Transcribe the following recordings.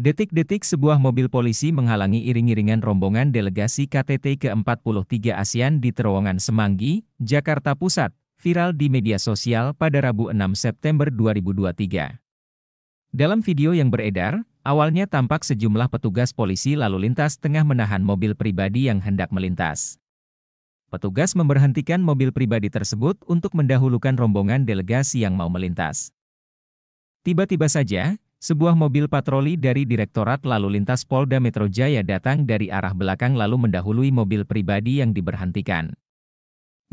Detik-detik sebuah mobil polisi menghalangi iring-iringan rombongan delegasi KTT ke-43 ASEAN di terowongan Semanggi, Jakarta Pusat, viral di media sosial pada Rabu 6 September 2023. Dalam video yang beredar, awalnya tampak sejumlah petugas polisi lalu lintas tengah menahan mobil pribadi yang hendak melintas petugas memberhentikan mobil pribadi tersebut untuk mendahulukan rombongan delegasi yang mau melintas. Tiba-tiba saja, sebuah mobil patroli dari Direktorat Lalu Lintas Polda Metro Jaya datang dari arah belakang lalu mendahului mobil pribadi yang diberhentikan.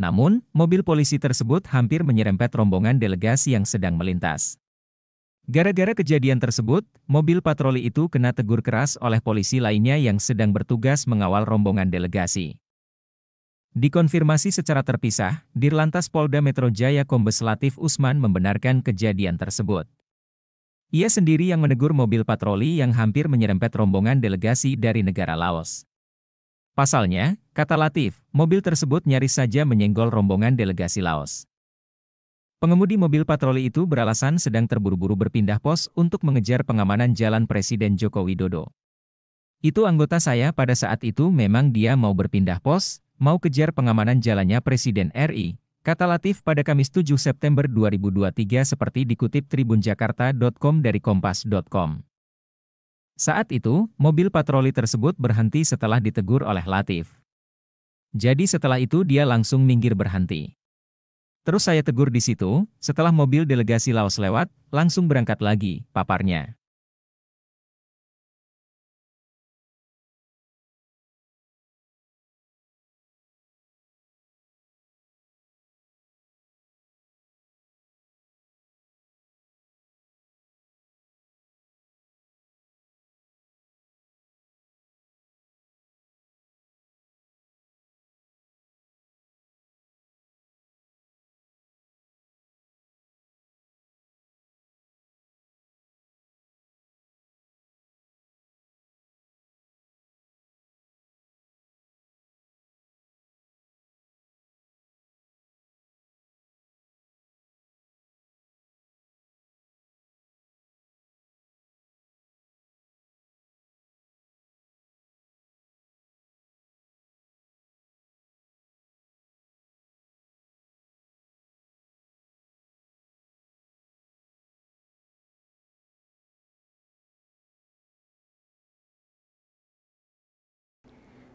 Namun, mobil polisi tersebut hampir menyerempet rombongan delegasi yang sedang melintas. Gara-gara kejadian tersebut, mobil patroli itu kena tegur keras oleh polisi lainnya yang sedang bertugas mengawal rombongan delegasi. Dikonfirmasi secara terpisah, Dirlantas Polda Metro Jaya Kombes Latif Usman membenarkan kejadian tersebut. Ia sendiri yang menegur mobil patroli yang hampir menyerempet rombongan delegasi dari negara Laos. Pasalnya, kata Latif, mobil tersebut nyaris saja menyenggol rombongan delegasi Laos. Pengemudi mobil patroli itu beralasan sedang terburu-buru berpindah pos untuk mengejar pengamanan jalan Presiden Joko Widodo. Itu anggota saya pada saat itu memang dia mau berpindah pos, mau kejar pengamanan jalannya Presiden RI, kata Latif pada Kamis 7 September 2023 seperti dikutip tribunjakarta.com dari kompas.com. Saat itu, mobil patroli tersebut berhenti setelah ditegur oleh Latif. Jadi setelah itu dia langsung minggir berhenti. Terus saya tegur di situ, setelah mobil delegasi Laos lewat, langsung berangkat lagi, paparnya.